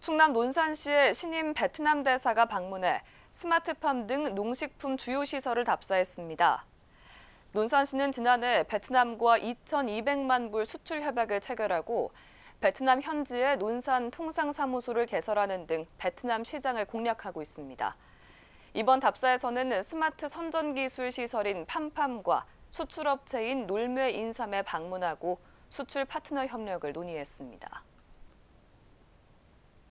충남 논산시에 신임 베트남 대사가 방문해 스마트팜 등 농식품 주요 시설을 답사했습니다. 논산시는 지난해 베트남과 2,200만 불 수출 협약을 체결하고 베트남 현지에 논산 통상사무소를 개설하는 등 베트남 시장을 공략하고 있습니다. 이번 답사에서는 스마트 선전기술 시설인 팜팜과 수출업체인 놀매 인삼에 방문하고 수출 파트너 협력을 논의했습니다.